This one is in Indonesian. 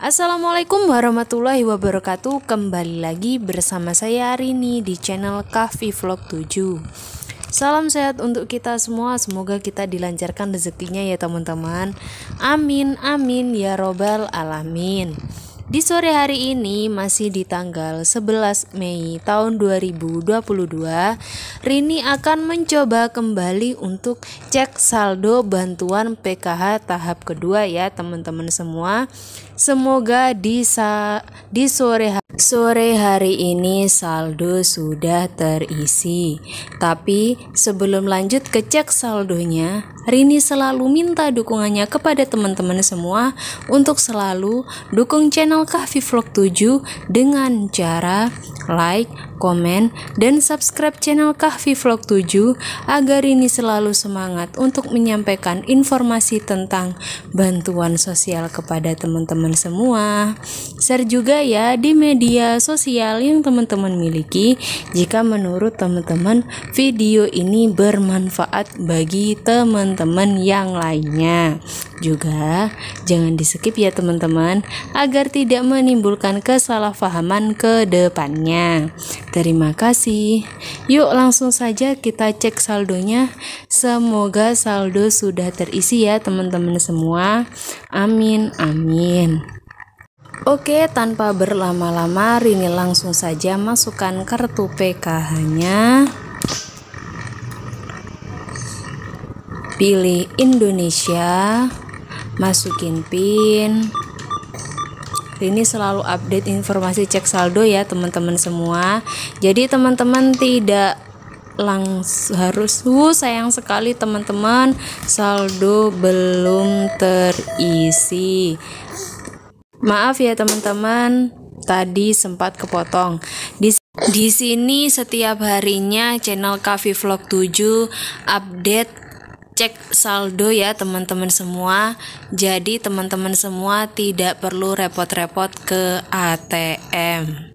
Assalamualaikum warahmatullahi wabarakatuh Kembali lagi bersama saya Rini di channel Kavi Vlog 7 Salam sehat untuk kita semua Semoga kita dilancarkan rezekinya ya teman-teman Amin, amin, ya robbal alamin di sore hari ini masih di tanggal 11 Mei tahun 2022, Rini akan mencoba kembali untuk cek saldo bantuan PKH tahap kedua ya teman-teman semua. Semoga di, di sore hari Sore hari ini saldo sudah terisi, tapi sebelum lanjut ke cek saldonya, Rini selalu minta dukungannya kepada teman-teman semua untuk selalu dukung channel Kahfi Vlog 7 dengan cara like, komen, dan subscribe channel Kahfi Vlog 7 agar Rini selalu semangat untuk menyampaikan informasi tentang bantuan sosial kepada teman-teman semua. Share juga ya di media media sosial yang teman-teman miliki jika menurut teman-teman video ini bermanfaat bagi teman-teman yang lainnya. Juga jangan di skip ya teman-teman agar tidak menimbulkan kesalahpahaman ke depannya. Terima kasih. Yuk langsung saja kita cek saldonya. Semoga saldo sudah terisi ya teman-teman semua. Amin amin. Oke, tanpa berlama-lama Rini langsung saja masukkan kartu PKH-nya. Pilih Indonesia, masukin PIN. Rini selalu update informasi cek saldo ya teman-teman semua. Jadi teman-teman tidak langsung harus uh, sayang sekali teman-teman saldo belum terisi Maaf ya teman-teman, tadi sempat kepotong. Di di sini setiap harinya channel Kavi Vlog 7 update cek saldo ya teman-teman semua. Jadi teman-teman semua tidak perlu repot-repot ke ATM.